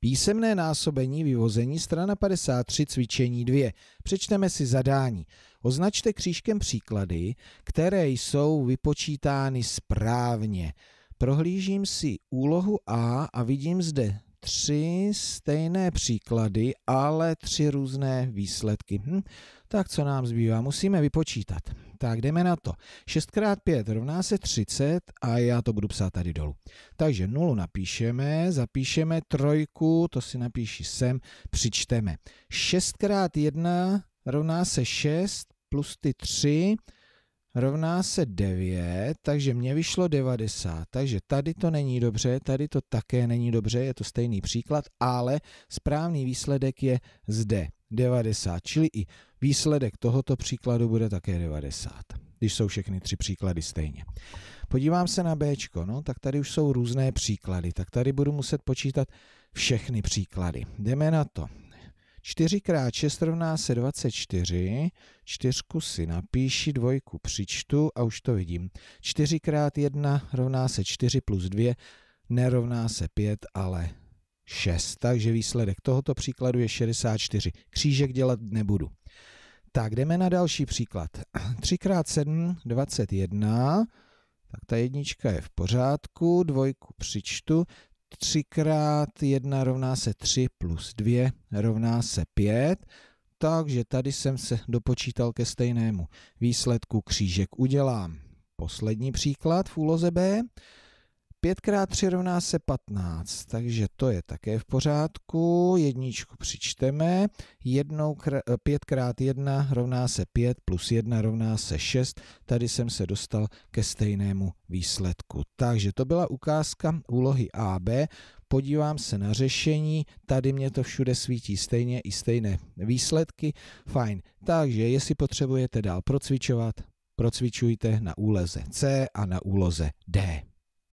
Písemné násobení vyvození strana 53 cvičení 2. Přečteme si zadání. Označte křížkem příklady, které jsou vypočítány správně. Prohlížím si úlohu A a vidím zde tři stejné příklady, ale tři různé výsledky. Hm. Tak co nám zbývá? Musíme vypočítat. Tak jdeme na to. 6x5 rovná se 30 a já to budu psát tady dolů. Takže 0 napíšeme, zapíšeme trojku, to si napíši sem, přičteme. 6x1 rovná se 6 plus ty 3 rovná se 9, takže mně vyšlo 90. Takže tady to není dobře, tady to také není dobře, je to stejný příklad, ale správný výsledek je zde. 90, čili i výsledek tohoto příkladu bude také 90, když jsou všechny tři příklady stejně. Podívám se na B, no, tak tady už jsou různé příklady, tak tady budu muset počítat všechny příklady. Jdeme na to. 4 x 6 rovná se 24, 4 si napíši, dvojku přičtu a už to vidím. 4 x 1 rovná se 4 plus 2, nerovná se 5, ale 6, takže výsledek tohoto příkladu je 64. Křížek dělat nebudu. Tak jdeme na další příklad. 3x7, 21. Tak ta jednička je v pořádku, dvojku přičtu. 3 x 1 rovná se 3 plus 2 rovná se 5. Takže tady jsem se dopočítal ke stejnému výsledku křížek udělám. Poslední příklad v úloze B. 5x3 rovná se 15, takže to je také v pořádku. Jedničku přičteme. 5x1 eh, rovná se 5, plus 1 rovná se 6. Tady jsem se dostal ke stejnému výsledku. Takže to byla ukázka úlohy AB. Podívám se na řešení, tady mě to všude svítí stejně i stejné výsledky. Fajn, takže jestli potřebujete dál procvičovat, procvičujte na úleze C a na úloze D.